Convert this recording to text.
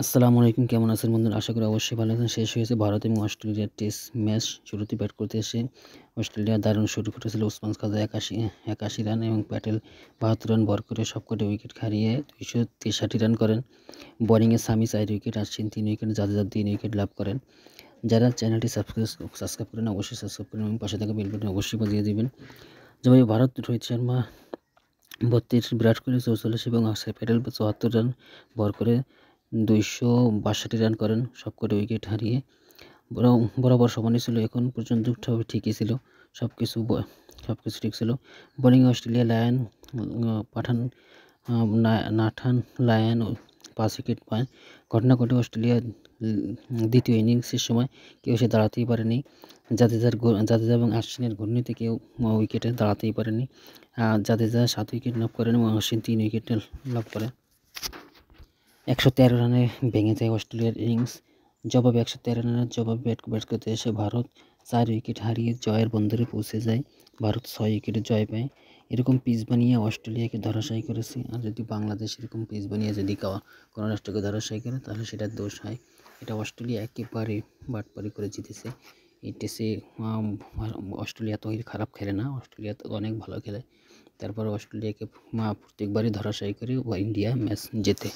আসসালামু আলাইকুম কেমন আছেন বন্ধুরা আশা করি অবশ্যই ভালো আছেন শেষ হয়েছে ভারত এবং অস্ট্রেলিয়ার টেস্ট ম্যাচ শুরুতে ব্যাট করতে এসে অস্ট্রেলিয়া দারুণ শুরু করেছিল উসমান খাজা একাশি একাশি রান এবং প্যাটেল বাহাত্তর রান বর করে সবকটি উইকেট হারিয়ে দুইশো তেষট্টি রান করেন বোলিংয়ে সামি চার উইকেট আসছেন তিন উইকেট জাদেজার তিন উইকেট লাভ করেন যারা চ্যানেলটি সাবস্ক্রাইব সাবস্ক্রাইব করেন অবশ্যই সাবস্ক্রাইব করেন এবং পাশে থাকা বেলবটন অবশ্যই বাজিয়ে দেবেন যেমন ভারত রোহিত শর্মা বত্রিশ বিরাট কোহলি চৌচল্লিশ এবং অক্ষয় প্যাটেল চুয়াত্তর রান বর করে দুইশো বাষট্টি রান করেন সবকটি উইকেট হারিয়ে বরাবর সমানই ছিল এখন পর্যন্ত ঠিকই ছিল সব কিছু সব কিছু ঠিক ছিল বোলিং অস্ট্রেলিয়া লায়ন পাঠান নাঠান লায়ন পাঁচ উইকেট পায় ঘটনা ঘটে অস্ট্রেলিয়া দ্বিতীয় ইনিংসের সময় কেউ সে দাঁড়াতেই পারেনি জাদেজার জাদেজা এবং আশ্বিনের ঘূর্ণিতে কেউ উইকেটে দাঁড়াতেই পারেনি জাদেজা সাত উইকেট লাভ করেন এবং আশ্বিন তিন উইকেট লাভ করেন একশো তেরো রানে ভেঙে যায় অস্ট্রেলিয়ার ইনিংস জবাবে একশো তেরো রানের জবাবে ব্যাট ব্যাট করতে এসে ভারত চার উইকেট হারিয়ে জয়ের বন্দরে পৌঁছে যায় ভারত ছয় উইকেটে জয় পায় এরকম পিচ বানিয়ে অস্ট্রেলিয়াকে ধরাশায়ী করেছে আর যদি বাংলাদেশ এরকম পিচ বানিয়ে যদি কোনো রাষ্ট্রকে ধরাশায়ী করে তাহলে সেটা দোষ হয় এটা অস্ট্রেলিয়া একেবারে বাটপারি করে জিতেছে এই টেস্টে অস্ট্রেলিয়া তো খারাপ খেলে না অস্ট্রেলিয়া তো অনেক ভালো খেলে তারপর অস্ট্রেলিয়াকে প্রত্যেকবারই ধরাশায়ী করে ইন্ডিয়া ম্যাচ জেতে